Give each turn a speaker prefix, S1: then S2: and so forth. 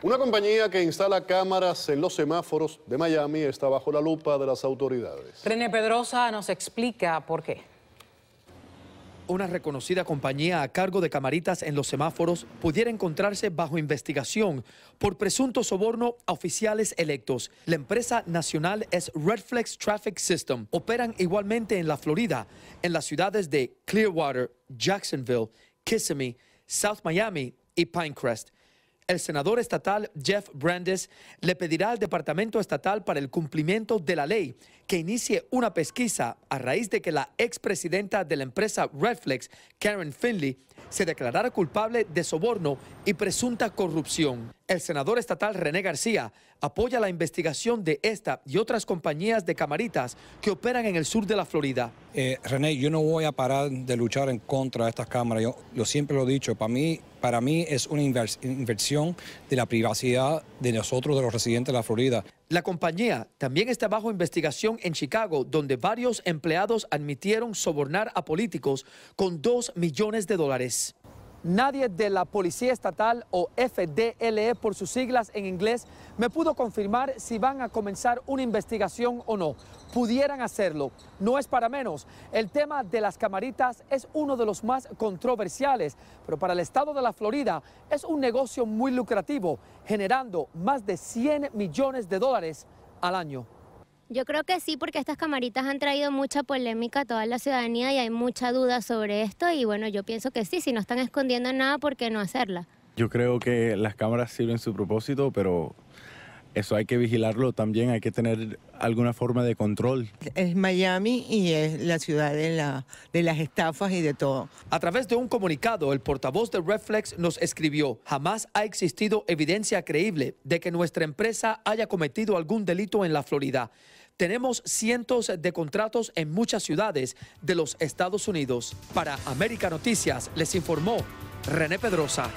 S1: Una compañía que instala cámaras en los semáforos de Miami está bajo la lupa de las autoridades. René Pedrosa nos explica por qué. Una reconocida compañía a cargo de camaritas en los semáforos pudiera encontrarse bajo investigación por presunto soborno a oficiales electos. La empresa nacional es Redflex Traffic System. Operan igualmente en la Florida, en las ciudades de Clearwater, Jacksonville, Kissimmee, South Miami y Pinecrest el senador estatal Jeff Brandes le pedirá al Departamento Estatal para el Cumplimiento de la Ley que inicie una pesquisa a raíz de que la expresidenta de la empresa Redflex, Karen Finley, se declarara culpable de soborno y presunta corrupción. El senador estatal René García apoya la investigación de esta y otras compañías de camaritas que operan en el sur de la Florida. Eh, René, yo no voy a parar de luchar en contra de estas cámaras. yo siempre lo he dicho, para mí para mí es una inversión de la privacidad de nosotros, de los residentes de la Florida. La compañía también está bajo investigación en Chicago, donde varios empleados admitieron sobornar a políticos con 2 millones de dólares. Nadie de la Policía Estatal o FDLE por sus siglas en inglés me pudo confirmar si van a comenzar una investigación o no. Pudieran hacerlo, no es para menos. El tema de las camaritas es uno de los más controversiales, pero para el estado de la Florida es un negocio muy lucrativo, generando más de 100 millones de dólares al año. Yo creo que sí, porque estas camaritas han traído mucha polémica a toda la ciudadanía y hay mucha duda sobre esto y bueno, yo pienso que sí, si no están escondiendo nada, ¿por qué no hacerla? Yo creo que las cámaras sirven su propósito, pero eso hay que vigilarlo también, hay que tener alguna forma de control. Es Miami y es la ciudad de, la, de las estafas y de todo. A través de un comunicado, el portavoz de Reflex nos escribió, jamás ha existido evidencia creíble de que nuestra empresa haya cometido algún delito en la Florida. Tenemos cientos de contratos en muchas ciudades de los Estados Unidos. Para América Noticias les informó René Pedrosa.